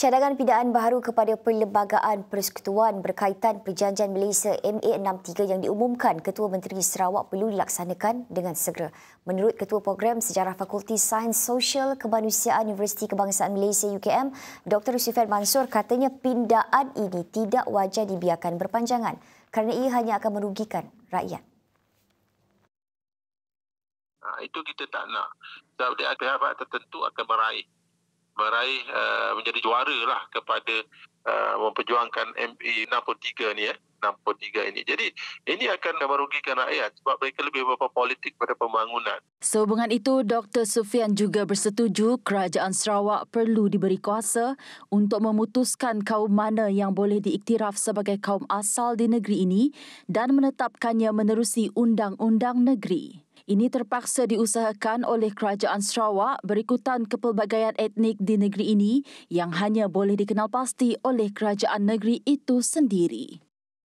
Cadangan pidaan baru kepada Perlembagaan Persekutuan berkaitan Perjanjian Malaysia MA63 yang diumumkan Ketua Menteri Sarawak perlu dilaksanakan dengan segera. Menurut Ketua Program Sejarah Fakulti Sains Sosial Kebangsaan Universiti Kebangsaan Malaysia UKM, Dr. Sufian Mansur katanya pindaan ini tidak wajar dibiarkan berpanjangan kerana ia hanya akan merugikan rakyat. Ha, itu kita tak nak. Sebab dia ada tertentu akan meraih meraih uh, menjadi juara lah kepada uh, memperjuangkan MA 63 ni ya. Eh. 63 ini. Jadi ini akan merugikan rakyat sebab mereka lebih berapa politik pada pembangunan. Sehubungan itu, Dr. Sufian juga bersetuju kerajaan Sarawak perlu diberi kuasa untuk memutuskan kaum mana yang boleh diiktiraf sebagai kaum asal di negeri ini dan menetapkannya menerusi undang-undang negeri. Ini terpaksa diusahakan oleh kerajaan Sarawak berikutan kepelbagaian etnik di negeri ini yang hanya boleh dikenal pasti oleh kerajaan negeri itu sendiri.